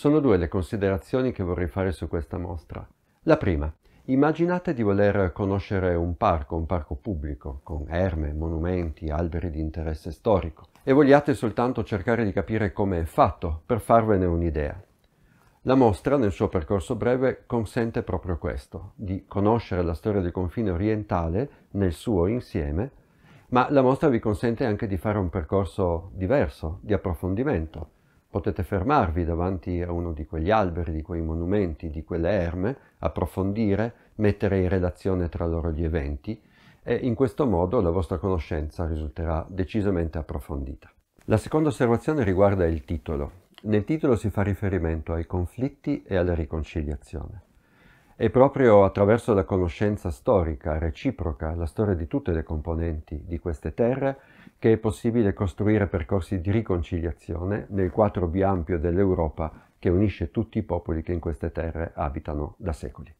Sono due le considerazioni che vorrei fare su questa mostra. La prima, immaginate di voler conoscere un parco, un parco pubblico, con erme, monumenti, alberi di interesse storico, e vogliate soltanto cercare di capire come è fatto per farvene un'idea. La mostra, nel suo percorso breve, consente proprio questo, di conoscere la storia del confine orientale nel suo insieme, ma la mostra vi consente anche di fare un percorso diverso, di approfondimento, Potete fermarvi davanti a uno di quegli alberi, di quei monumenti, di quelle erme, approfondire, mettere in relazione tra loro gli eventi e in questo modo la vostra conoscenza risulterà decisamente approfondita. La seconda osservazione riguarda il titolo. Nel titolo si fa riferimento ai conflitti e alla riconciliazione. È proprio attraverso la conoscenza storica, reciproca, la storia di tutte le componenti di queste terre, che è possibile costruire percorsi di riconciliazione nel quadro più ampio dell'Europa che unisce tutti i popoli che in queste terre abitano da secoli.